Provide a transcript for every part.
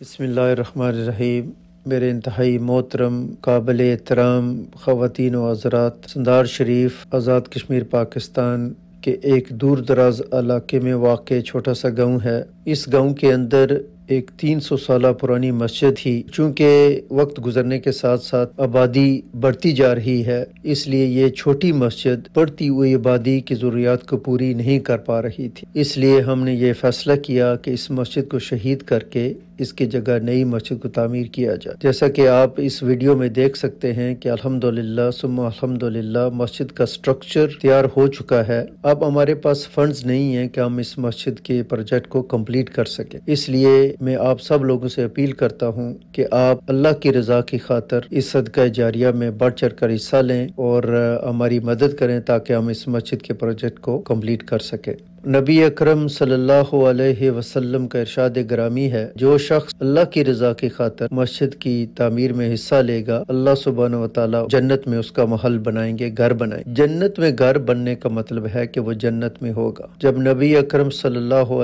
बसमीम मेरे इंतहाई मोहतरम काबिल एहतराम ख़वान वज़रात सदार शरीफ आज़ाद कश्मीर पाकिस्तान के एक दूर दराज इलाके में वाक़ छोटा सा गाँव है इस गाँव के अंदर एक 300 साल पुरानी मस्जिद थी चूंकि वक्त गुजरने के साथ साथ आबादी बढ़ती जा रही है इसलिए ये छोटी मस्जिद बढ़ती हुई आबादी की ज़रूरियात को पूरी नहीं कर पा रही थी इसलिए हमने ये फैसला किया कि इस मस्जिद को शहीद करके इसकी जगह नई मस्जिद को तामीर किया जाए जैसा कि आप इस वीडियो में देख सकते हैं कि अल्हम्दुलिल्लाह सुम्मा अल्हम्दुलिल्लाह मस्जिद का स्ट्रक्चर तैयार हो चुका है अब हमारे पास फंड्स नहीं है कि हम इस मस्जिद के प्रोजेक्ट को कंप्लीट कर सके इसलिए मैं आप सब लोगों से अपील करता हूँ कि आप अल्लाह की रजा की खातर इस सदका जारिया में बढ़ चढ़ कर हिस्सा लें और हमारी मदद करें ताकि हम इस मस्जिद के प्रोजेक्ट को कम्प्लीट कर सकें नबी अकरम सल्लल्लाहु अलैहि वसल्लम का इरशाद ग्रामी है जो शख्स अल्लाह की रजा की खातर मस्जिद की तमीर में हिस्सा लेगा अल्लाह सुबहान वाली जन्नत में उसका महल बनाएंगे घर बनाए जन्नत में घर बनने का मतलब है की वो जन्नत में होगा जब नबी अक्रम सल्लल्लाहु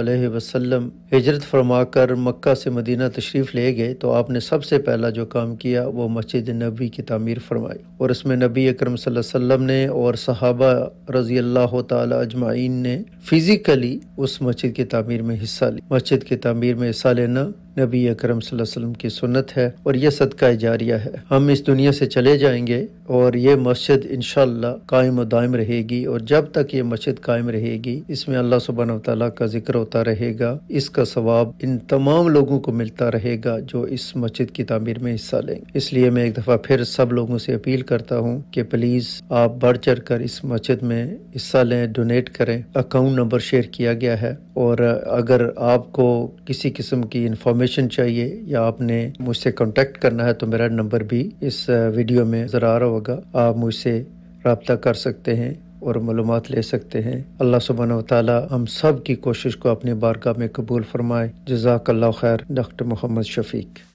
हिजरत फरमा कर मक्का से मदीना तशरीफ ले गए तो आपने सबसे पहला जो काम किया वो मस्जिद नबी की तमीर फरमाई और इसमें नबी अक्रम ने और सहाबा रजी अल्लाह तजमाइन ने फिजी फिजिकली उस मस्जिद की तमीर में हिस्सा ली मस्जिद की तमीर में हिस्सा लेना नबी अकरम वसल्लम की सुन्नत है और यह सदका जारिया है हम इस दुनिया से चले जाएंगे और ये मस्जिद इन कायम और दायम रहेगी और जब तक ये मस्जिद कायम रहेगी इसमें अल्लाह सुबहान तला का जिक्र होता रहेगा इसका सवाब इन तमाम लोगों को मिलता रहेगा जो इस मस्जिद की तमीर में हिस्सा लेंगे इसलिए मैं एक दफ़ा फिर सब लोगों से अपील करता हूँ कि प्लीज़ आप बढ़ चढ़ कर इस मस्जिद में हिस्सा लें डोनेट करें अकाउंट नंबर शेयर किया गया है और अगर आपको किसी किस्म की इन्फॉर्मेशन इन्फॉर्मेशन चाहिए या आपने मुझसे कॉन्टेक्ट करना है तो मेरा नंबर भी इस वीडियो में नज़र आ रहा होगा आप मुझसे रबता कर सकते हैं और मालूम ले सकते हैं अल्लाह सुबहान तला हम सब की कोशिश को अपने बारगाह में कबूल फरमाए जजाक खैर डॉक्टर मोहम्मद शफीक